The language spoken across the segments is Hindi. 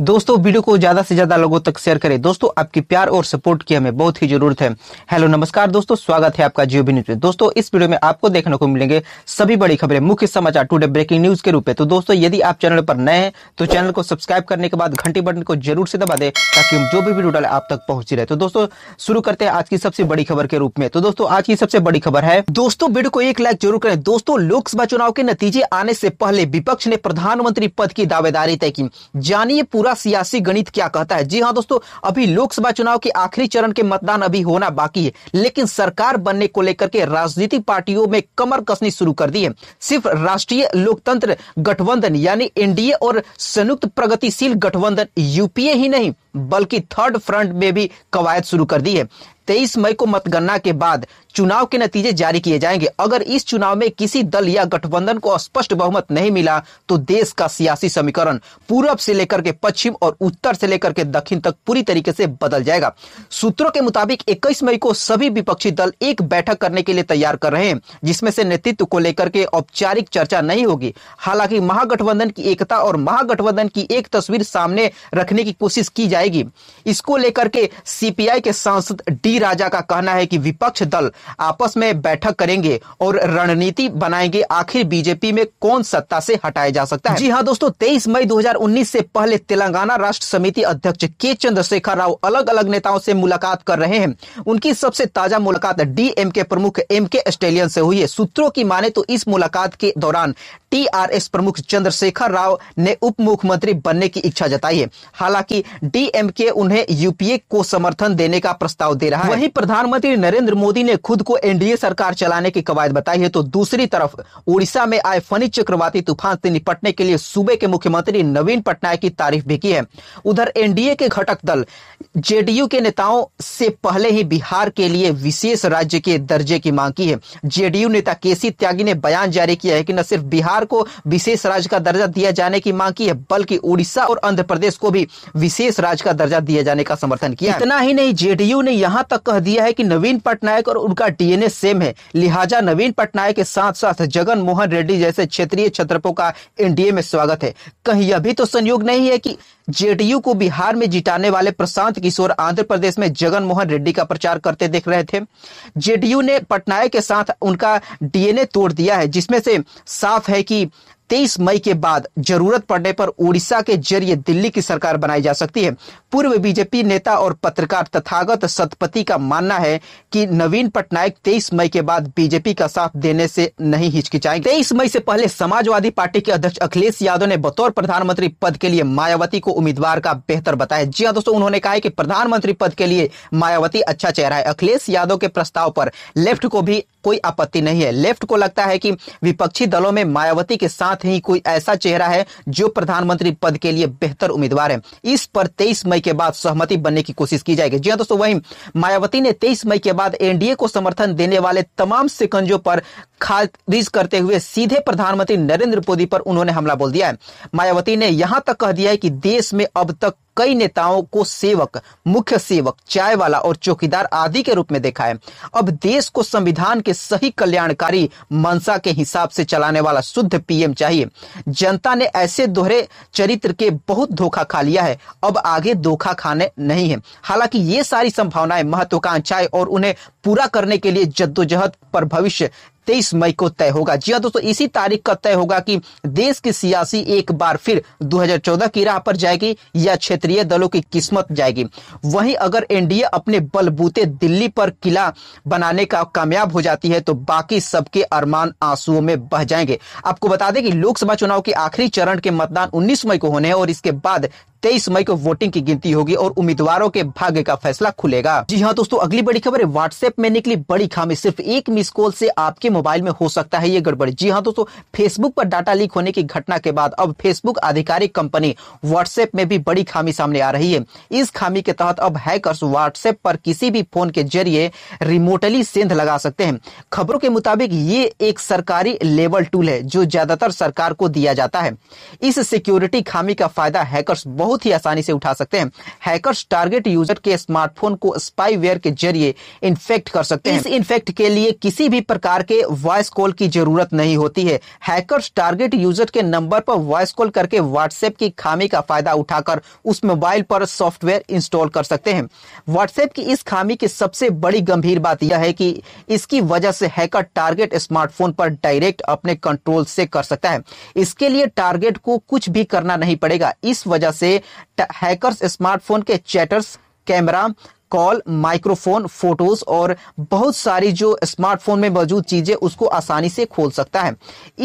दोस्तों वीडियो को ज्यादा से ज्यादा लोगों तक शेयर करें दोस्तों आपकी प्यार और सपोर्ट की हमें बहुत ही जरूरत है हेलो नमस्कार दोस्तों स्वागत है आपका जियो न्यूज में दोस्तों इस वीडियो में आपको देखने को मिलेंगे सभी बड़ी खबरें मुख्य समाचार टुडे ब्रेकिंग न्यूज के रूप में तो दोस्तों यदि आप चैनल पर नए हैं तो चैनल को सब्सक्राइब करने के बाद घंटी बटन को जरूर से दबा दे ताकि हम जो भी वीडियो डाले आप तक पहुंची रहे तो दोस्तों शुरू करते हैं आज की सबसे बड़ी खबर के रूप में तो दोस्तों आज की सबसे बड़ी खबर है दोस्तों वीडियो को एक लाइक जरूर करें दोस्तों लोकसभा चुनाव के नतीजे आने से पहले विपक्ष ने प्रधानमंत्री पद की दावेदारी तय की जानिए पूरा पूरा सियासी गणित क्या कहता है जी हाँ दोस्तों अभी लोकसभा चुनाव के आखिरी चरण के मतदान अभी होना बाकी है लेकिन सरकार बनने को लेकर के राजनीतिक पार्टियों में कमर कसनी शुरू कर दी है सिर्फ राष्ट्रीय लोकतंत्र गठबंधन यानी एनडीए और संयुक्त प्रगतिशील गठबंधन यूपीए ही नहीं बल्कि थर्ड फ्रंट में भी कवायद शुरू कर दी है तेईस मई को मतगणना के बाद चुनाव के नतीजे जारी किए जाएंगे अगर इस चुनाव में किसी दल या गठबंधन को स्पष्ट बहुमत नहीं मिला तो देश का सियासी समीकरण पूरब से लेकर के पश्चिम और उत्तर से लेकर के दक्षिण तक पूरी तरीके से बदल जाएगा सूत्रों के मुताबिक 21 मई को सभी विपक्षी दल एक बैठक करने के लिए तैयार कर रहे हैं जिसमें से नेतृत्व को लेकर के औपचारिक चर्चा नहीं होगी हालांकि महागठबंधन की एकता और महागठबंधन की एक तस्वीर सामने रखने की कोशिश की जाएगी जाएगी इसको लेकर के सीपीआई के सांसद डी राजा का कहना है कि विपक्ष दल आपस में बैठक करेंगे और रणनीति बनाएंगे आखिर बीजेपी में कौन सत्ता से हटाया जा सकता है जी हाँ दोस्तों तेईस मई दो से पहले तेलंगाना राष्ट्र समिति अध्यक्ष के चंद्रशेखर राव अलग अलग नेताओं से मुलाकात कर रहे हैं उनकी सबसे ताजा मुलाकात डी के प्रमुख एम के स्टेलियन से हुई है सूत्रों की माने तो इस मुलाकात के दौरान टीआरएस प्रमुख चंद्रशेखर राव ने उप मुख्यमंत्री बनने की इच्छा जताई है हालांकि डीएमके उन्हें यूपीए को समर्थन देने का प्रस्ताव दे रहा है वहीं प्रधानमंत्री नरेंद्र मोदी ने खुद को एनडीए सरकार चलाने की कवायद बताई है तो दूसरी तरफ उड़ीसा में आए फनी चक्रवाती तूफान से निपटने के लिए सूबे के मुख्यमंत्री नवीन पटनायक की तारीफ भी की है उधर एनडीए के घटक दल जेडीयू के नेताओं से पहले ही बिहार के लिए विशेष राज्य के दर्जे की मांग की है जेडीयू नेता केसी त्यागी ने बयान जारी किया है कि न सिर्फ बिहार को विशेष राज्य का दर्जा दिया जाने की मांग की है बल्कि उड़ीसा और आंध्र प्रदेश को भी विशेष राज्य का दर्जा दिए जाने का समर्थन किया इतना ही नहीं जेडीयू ने यहाँ तक कह दिया है की नवीन पटनायक और उनका डीएनए सेम है लिहाजा नवीन पटनायक के साथ साथ जगन मोहन रेड्डी जैसे क्षेत्रीय छत्रपो का एनडीए में स्वागत है कहीं अभी तो संयोग नहीं है कि जेडीयू को बिहार में जिताने वाले प्रशांत किशोर आंध्र प्रदेश में जगन मोहन रेड्डी का प्रचार करते देख रहे थे जेडीयू ने पटनायक के साथ उनका डीएनए तोड़ दिया है जिसमें से साफ है कि идти तेईस मई के बाद जरूरत पड़ने पर उड़ीसा के जरिए दिल्ली की सरकार बनाई जा सकती है पूर्व बीजेपी नेता और पत्रकार तथागत सतपति का मानना है कि नवीन पटनायक 23 मई के बाद बीजेपी का साथ देने से नहीं हिचकिचाएंगे 23 मई से पहले समाजवादी पार्टी के अध्यक्ष अखिलेश यादव ने बतौर प्रधानमंत्री पद के लिए मायावती को उम्मीदवार का बेहतर बताया जी हाँ दोस्तों उन्होंने कहा कि प्रधानमंत्री पद के लिए मायावती अच्छा चेहरा है अखिलेश यादव के प्रस्ताव पर लेफ्ट को भी कोई आपत्ति नहीं है लेफ्ट को लगता है कि विपक्षी दलों में मायावती के साथ साथ ही कोई ऐसा चेहरा है जो प्रधानमंत्री पद के लिए बेहतर उम्मीदवार है इस पर तेईस मई के बाद सहमति बनने की कोशिश की जाएगी जी हाँ दोस्तों वहीं मायावती ने तेईस मई के बाद एनडीए को समर्थन देने वाले तमाम सिकंजों पर खारिज करते हुए सीधे प्रधानमंत्री नरेंद्र मोदी पर उन्होंने हमला बोल दिया है मायावती ने यहां तक कह दिया है कि देश में अब तक कई नेताओं को सेवक मुख्य सेवक चाय वाला और चौकीदार आदि के रूप में देखा है अब देश को संविधान के सही कल्याणकारी मनसा के हिसाब से चलाने वाला शुद्ध पीएम चाहिए जनता ने ऐसे दोहरे चरित्र के बहुत धोखा खा लिया है अब आगे धोखा खाने नहीं है हालांकि ये सारी संभावनाएं महत्वाकांक्षाएं और उन्हें पूरा करने के लिए जद्दोजहद पर भविष्य तेईस मई को तय होगा जी हाँ दोस्तों इसी तारीख का तय होगा कि देश की सियासी एक बार फिर 2014 की राह पर जाएगी या क्षेत्रीय दलों की किस्मत जाएगी वहीं अगर एनडीए अपने बलबूते दिल्ली पर किला बनाने का कामयाब हो जाती है तो बाकी सबके अरमान आंसुओं में बह जाएंगे आपको बता दें कि लोकसभा चुनाव के आखिरी चरण के मतदान उन्नीस मई को होने हैं और इसके बाद तेईस मई को वोटिंग की गिनती होगी और उम्मीदवारों के भाग्य का फैसला खुलेगा जी हाँ दोस्तों अगली बड़ी खबर है व्हाट्सएप में निकली बड़ी खामी सिर्फ एक मिस कॉल से आपके मोबाइल में हो सकता है ये गड़बड़ी जी हाँ दोस्तों फेसबुक पर डाटा लीक होने की घटना के बाद अब फेसबुक आधिकारिक कंपनी व्हाट्सएप में भी बड़ी खामी सामने आ रही है इस खामी के तहत अब हैकर्स व्हाट्सएप पर किसी भी फोन के जरिए रिमोटली सेंध लगा सकते हैं खबरों के मुताबिक ये एक सरकारी लेवल टूल है जो ज्यादातर सरकार को दिया जाता है इस सिक्योरिटी खामी का फायदा हैकर्स बहुत बहुत ही आसानी से उठा सकते हैं हैकर्स टारगेट यूजर के स्मार्टफोन को स्पाईवेयर के जरिए इन्फेक्ट कर सकते हैं इस इन्फेक्ट के लिए किसी भी प्रकार के वॉइस कॉल की जरूरत नहीं होती है हैकर्स टारगेट यूजर के नंबर पर वॉइस कॉल करके व्हाट्सएप की खामी का फायदा उठाकर उस मोबाइल पर सॉफ्टवेयर इंस्टॉल कर सकते हैं व्हाट्सएप की इस खामी की सबसे बड़ी गंभीर बात यह है कि इसकी वजह से हैकर टारगेट स्मार्टफोन पर डायरेक्ट अपने कंट्रोल से कर सकता है इसके लिए टारगेट को कुछ भी करना नहीं पड़ेगा इस वजह से हैकर्स स्मार्टफोन के chatters camera call microphone photos और बहुत सारी जो स्मार्टफोन में मौजूद चीजें उसको आसानी से खोल सकता है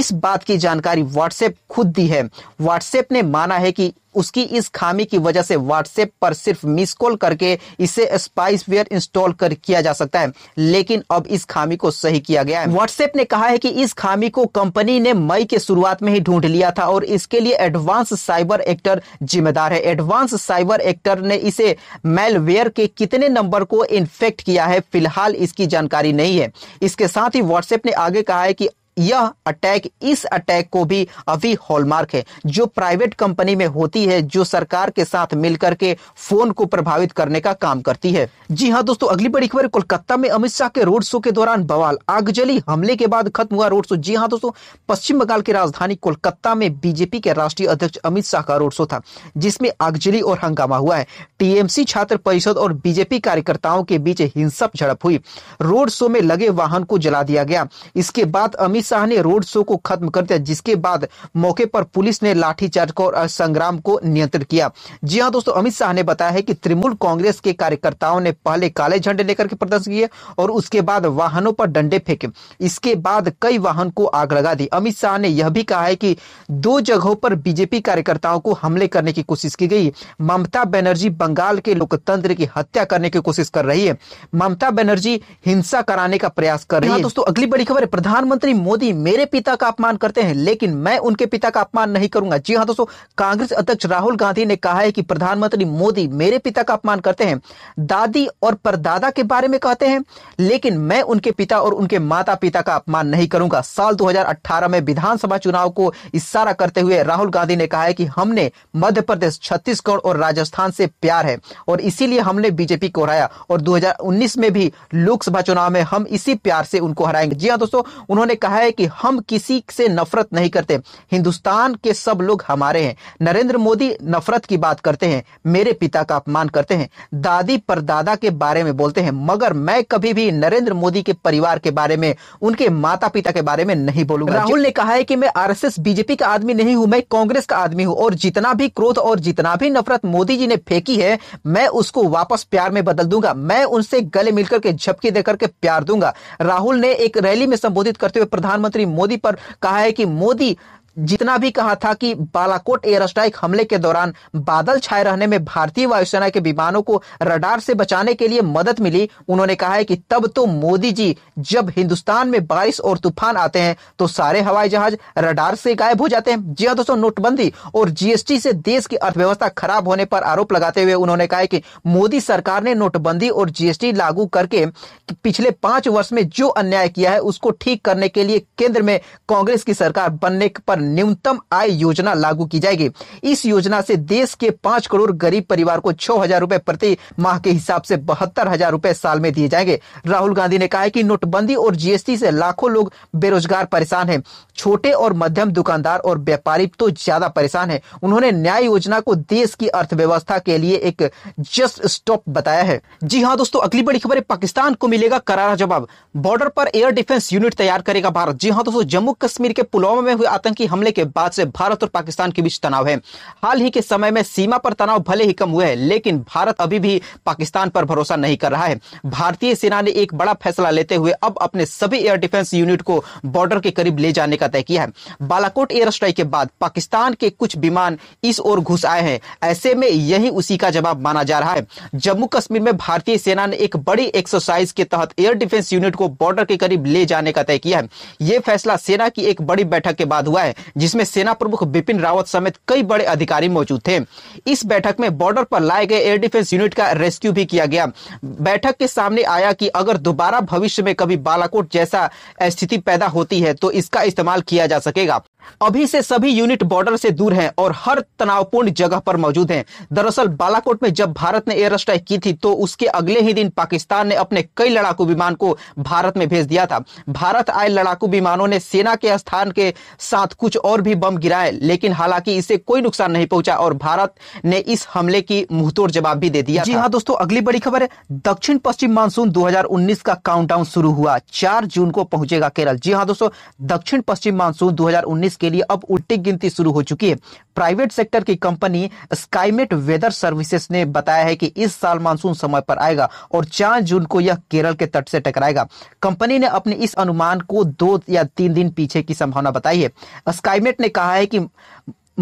इस बात की जानकारी व्हाट्सएप खुद दी है व्हाट्सएप ने माना है कि उसकी इस खामी की वजह से व्हाट्सएप पर सिर्फ मिस कॉल करके इसे स्पाइसवेयर इंस्टॉल कर किया जा सकता है लेकिन अब इस खामी को सही किया गया है व्हाट्सएप ने कहा है कि इस खामी को कंपनी ने मई के शुरुआत में ही ढूंढ लिया था और इसके लिए एडवांस साइबर एक्टर जिम्मेदार है एडवांस साइबर एक्टर ने इसे मेलवेयर के कितने नंबर को इन्फेक्ट किया है फिलहाल इसकी जानकारी नहीं है इसके साथ ही व्हाट्सएप ने आगे कहा है कि यह अटैक इस अटैक को भी अभी हॉलमार्क है जो प्राइवेट कंपनी में होती है जो सरकार के साथ मिलकर के फोन को प्रभावित करने का काम करती है जी हाँ दोस्तों अगली बड़ी खबर कोलकाता में अमित शाह के रोड शो के दौरान बवाल आगजली हमले के बाद खत्म हुआ रोड शो जी हाँ दोस्तों पश्चिम बंगाल की राजधानी कोलकाता में बीजेपी के राष्ट्रीय अध्यक्ष अमित शाह का रोड शो था जिसमें आगजली और हंगामा हुआ है टीएमसी छात्र परिषद और बीजेपी कार्यकर्ताओं के बीच हिंसक झड़प हुई रोड शो में लगे वाहन को जला दिया गया इसके बाद अमित शाह ने रोड शो को खत्म कर दिया जिसके बाद मौके पर पुलिस ने लाठीचार्ज और संग्राम को नियंत्रित किया जी हाँ दोस्तों अमित शाह ने बताया है कि तृणमूल कांग्रेस के कार्यकर्ताओं ने पहले काले झंडे लेकर के प्रदर्शन किए और उसके बाद वाहनों पर डंडे फेंके इसके बाद कई वाहन को आग लगा दी अमित शाह ने यह भी कहा है कि दो जगहों पर बीजेपी कार्यकर्ताओं को हमले करने की कोशिश की गई ममता बनर्जी बंगाल के लोकतंत्र की हत्या करने की कोशिश कर रही है ममता बनर्जी हिंसा कराने का प्रयास कर रही हाँ है दोस्तों अगली बड़ी खबर प्रधानमंत्री मोदी मोदी मेरे पिता का अपमान करते हैं लेकिन मैं उनके पिता का अपमान नहीं करूंगा जी हाँ दोस्तों कांग्रेस अध्यक्ष राहुल गांधी ने कहा है कि प्रधानमंत्री मोदी मेरे पिता का अपमान करते हैं दादी और परदादा के बारे में कहते हैं लेकिन मैं उनके पिता और उनके माता पिता का अपमान नहीं करूंगा साल दो में विधानसभा चुनाव को इशारा करते हुए राहुल गांधी ने कहा है कि हमने मध्य प्रदेश छत्तीसगढ़ और राजस्थान से प्यार है और इसीलिए हमने बीजेपी को हराया और दो में भी लोकसभा चुनाव में हम इसी प्यार से उनको हराएंगे जी हाँ दोस्तों उन्होंने कहा है है कि हम किसी से नफरत नहीं करते हिंदुस्तान के सब लोग हमारे हैं नरेंद्र मोदी नफरत की बात करते हैं मेरे पिता का अपमान करते हैं दादी परदादा के बारे में बोलते हैं मगर मैं कभी भी नरेंद्र मोदी के परिवार के बारे में उनके माता पिता के बारे में नहीं बोलूंगा राहुल ने कहा है कि मैं आर बीजेपी का आदमी नहीं हूं मैं कांग्रेस का आदमी हूं और जितना भी क्रोध और जितना भी नफरत मोदी जी ने फेंकी है मैं उसको वापस प्यार में बदल दूंगा मैं उनसे गले मिलकर के झपकी देकर के प्यार दूंगा राहुल ने एक रैली में संबोधित करते हुए प्रधान प्रधानमंत्री मोदी पर कहा है कि मोदी जितना भी कहा था कि बालाकोट एयर स्ट्राइक हमले के दौरान बादल छाए रहने में भारतीय वायुसेना के विमानों को रडार से बचाने के लिए मदद मिली उन्होंने कहा है कि तब तो मोदी जी जब हिंदुस्तान में बारिश और तूफान आते हैं तो सारे हवाई जहाज रडार से गायब हो जाते हैं जी हाँ दोस्तों नोटबंदी और जीएसटी से देश की अर्थव्यवस्था खराब होने पर आरोप लगाते हुए उन्होंने कहा कि मोदी सरकार ने नोटबंदी और जीएसटी लागू करके पिछले पांच वर्ष में जो अन्याय किया है उसको ठीक करने के लिए केंद्र में कांग्रेस की सरकार बनने पर न्यूनतम आय योजना लागू की जाएगी इस योजना से देश के पांच करोड़ गरीब परिवार को छह हजार रूपए प्रति माह के हिसाब से बहत्तर हजार रूपए साल में दिए जाएंगे राहुल गांधी ने कहा है कि नोटबंदी और जीएसटी से लाखों लोग बेरोजगार परेशान हैं छोटे और मध्यम दुकानदार और व्यापारी तो ज्यादा परेशान है उन्होंने न्याय योजना को देश की अर्थव्यवस्था के लिए एक जस्ट स्टॉप बताया है जी हाँ दोस्तों अगली बड़ी खबर है पाकिस्तान को मिलेगा करारा जवाब बॉर्डर पर एयर डिफेंस यूनिट तैयार करेगा भारत जी हाँ दोस्तों जम्मू कश्मीर के पुलवामा में हुए आतंकी हमले के बाद से भारत और पाकिस्तान के बीच तनाव है हाल ही के समय में सीमा पर तनाव भले ही कम हुए हैं लेकिन भारत अभी भी पाकिस्तान पर भरोसा नहीं कर रहा है भारतीय सेना ने एक बड़ा फैसला लेते हुए अब अपने सभी एयर डिफेंस यूनिट को बॉर्डर के करीब ले जाने का तय किया है बालाकोट एयर स्ट्राइक के बाद पाकिस्तान के कुछ विमान इस ओर घुस आए हैं ऐसे में यही उसी का जवाब माना जा रहा है जम्मू कश्मीर में भारतीय सेना ने एक बड़ी एक्सरसाइज के तहत एयर डिफेंस यूनिट को बॉर्डर के करीब ले जाने का तय किया है यह फैसला सेना की एक बड़ी बैठक के बाद हुआ है जिसमें सेना प्रमुख बिपिन रावत समेत कई बड़े अधिकारी मौजूद थे इस बैठक में बॉर्डर पर लाए गए एयर डिफेंस यूनिट का रेस्क्यू भी किया गया बैठक के सामने आया कि अगर दोबारा भविष्य में कभी बालाकोट जैसा स्थिति पैदा होती है तो इसका इस्तेमाल किया जा सकेगा अभी से सभी यूनिट बॉर्डर से दूर हैं और हर तनावपूर्ण जगह पर मौजूद हैं दरअसल बालाकोट में जब भारत ने एयर स्ट्राइक की थी तो उसके अगले ही दिन पाकिस्तान ने अपने कई लड़ाकू विमान को भारत में भेज दिया था भारत आए लड़ाकू विमानों ने सेना के स्थान के साथ कुछ और भी बम गिराए लेकिन हालांकि इसे कोई नुकसान नहीं पहुंचा और भारत ने इस हमले की मुंहतोड़ जवाब भी दे दिया जी हाँ दोस्तों अगली बड़ी खबर है दक्षिण पश्चिम मानसून दो का काउंटडाउन शुरू हुआ चार जून को पहुंचेगा केरल जी हाँ दोस्तों दक्षिण पश्चिम मानसून दो के लिए अब उल्टी गिनती शुरू हो चुकी है प्राइवेट सेक्टर की कंपनी स्काईमेट वेदर सर्विसेज ने बताया है कि इस साल मानसून समय पर आएगा और चार जून को यह केरल के तट से टकराएगा कंपनी ने अपने इस अनुमान को दो या तीन दिन पीछे की संभावना बताई है स्काईमेट ने कहा है कि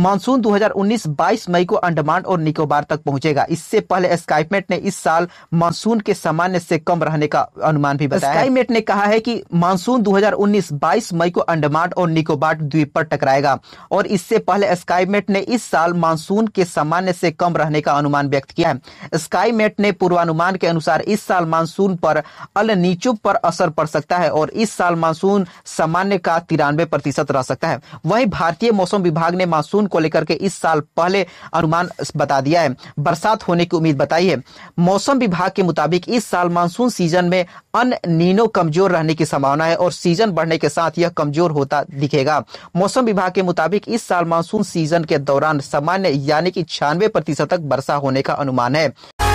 मानसून 2019-22 मई को अंडमान और निकोबार तक पहुंचेगा इससे पहले स्काईमेट ने इस साल मानसून के सामान्य से कम रहने का अनुमान भी बताया स्काईमेट ने कहा है कि मानसून 2019-22 मई को अंडमान और निकोबार द्वीप पर टकराएगा और इससे पहले स्काईमेट ने इस साल मानसून के सामान्य से कम रहने का अनुमान व्यक्त किया है स्काईमेट ने पूर्वानुमान के अनुसार इस साल मानसून पर अल नीचो पर असर पड़ सकता है और इस साल मानसून सामान्य का तिरानवे प्रतिशत रह सकता है वही भारतीय मौसम विभाग ने मानसून मानसून को लेकर के इस साल पहले अनुमान बता दिया है बरसात होने की उम्मीद बताई है मौसम विभाग के मुताबिक इस साल मानसून सीजन में अन नीनो कमजोर रहने की संभावना है और सीजन बढ़ने के साथ यह कमजोर होता दिखेगा मौसम विभाग के मुताबिक इस साल मानसून सीजन के दौरान सामान्य यानी कि छियानवे प्रतिशत तक वर्षा होने का अनुमान है